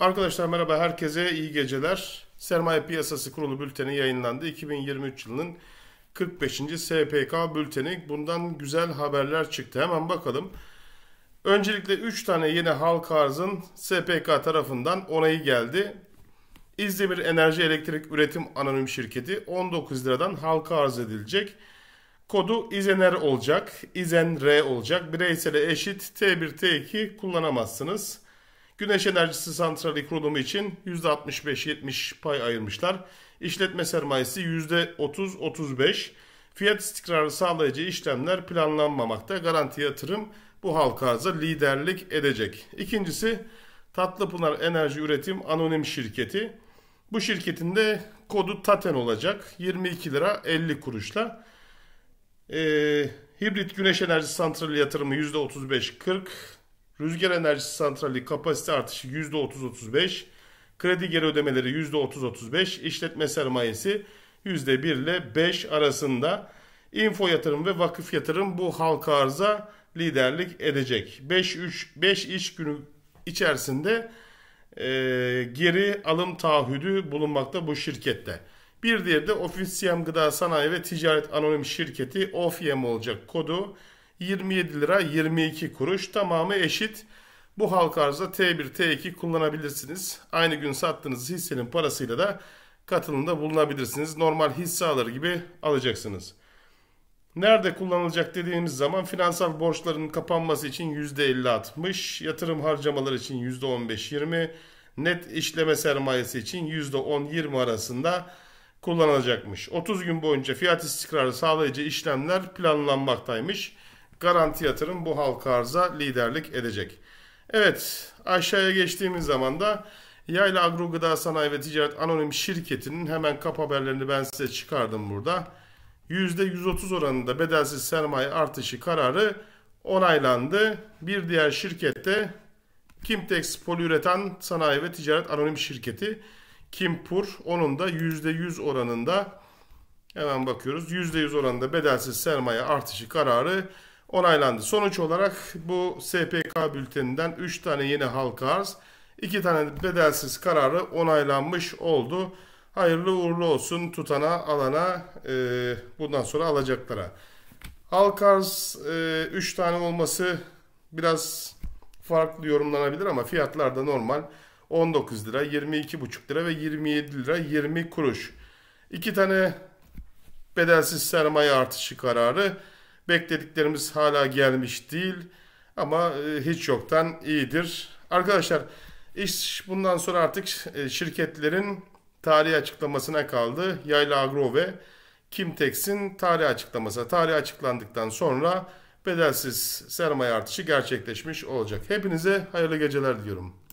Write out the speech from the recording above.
Arkadaşlar merhaba herkese iyi geceler. Sermaye Piyasası Kurulu bülteni yayınlandı. 2023 yılının 45. SPK bülteni. Bundan güzel haberler çıktı. Hemen bakalım. Öncelikle 3 tane yeni halk arzın SPK tarafından onayı geldi. İzdemir Enerji Elektrik Üretim Anonim Şirketi 19 liradan halka arz edilecek. Kodu İzener olacak. İzenr olacak. Bireysel eşit T1 T2 kullanamazsınız. Güneş enerjisi santrali kurulumu için %65-70 pay ayırmışlar. İşletme sermayesi %30-35. Fiyat istikrarı sağlayıcı işlemler planlanmamakta. Garanti yatırım bu halka arza liderlik edecek. İkincisi Tatlıpınar Enerji Üretim Anonim Şirketi. Bu şirketin de kodu Taten olacak. 22 lira 50 kuruşla. Ee, hibrit güneş enerji santrali yatırımı %35-40. Rüzgar enerjisi santrali kapasite artışı %30-35. Kredi geri ödemeleri %30-35. İşletme sermayesi %1 ile 5 arasında. Info yatırım ve vakıf yatırım bu halka arza liderlik edecek. 5, 3, 5 iş günü içerisinde e, geri alım taahhüdü bulunmakta bu şirkette. Bir diğeri de Ofisiyem Gıda Sanayi ve Ticaret Anonim Şirketi OFİEM olacak kodu. 27 lira 22 kuruş tamamı eşit. Bu halka arzda T1, T2 kullanabilirsiniz. Aynı gün sattığınız hissenin parasıyla da katılımda bulunabilirsiniz. Normal hisse alır gibi alacaksınız. Nerede kullanılacak dediğimiz zaman finansal borçların kapanması için %50-60, yatırım harcamaları için %15-20, net işleme sermayesi için %10-20 arasında kullanılacakmış. 30 gün boyunca fiyat istikrarı sağlayıcı işlemler planlanmaktaymış. Garanti yatırım bu halka arza liderlik edecek. Evet aşağıya geçtiğimiz zaman da Yayla Agro Gıda Sanayi ve Ticaret Anonim Şirketi'nin hemen kap haberlerini ben size çıkardım burada. %130 oranında bedelsiz sermaye artışı kararı onaylandı. Bir diğer şirkette Kimtex Poliüretan Sanayi ve Ticaret Anonim Şirketi Kimpur onun da %100 oranında hemen bakıyoruz %100 oranında bedelsiz sermaye artışı kararı onaylandı. Sonuç olarak bu SPK bülteninden 3 tane yeni halka arz, 2 tane bedelsiz kararı onaylanmış oldu. Hayırlı uğurlu olsun tutana, alana, e, bundan sonra alacaklara. Halka arz 3 e, tane olması biraz farklı yorumlanabilir ama fiyatlar da normal. 19 lira, 22,5 lira ve 27 lira 20 kuruş. 2 tane bedelsiz sermaye artışı kararı Beklediklerimiz hala gelmiş değil ama e, hiç yoktan iyidir. Arkadaşlar iş bundan sonra artık e, şirketlerin tarih açıklamasına kaldı. Yayla Agro ve Kimtex'in tarih açıklaması. Tarih açıklandıktan sonra bedelsiz sermaye artışı gerçekleşmiş olacak. Hepinize hayırlı geceler diliyorum.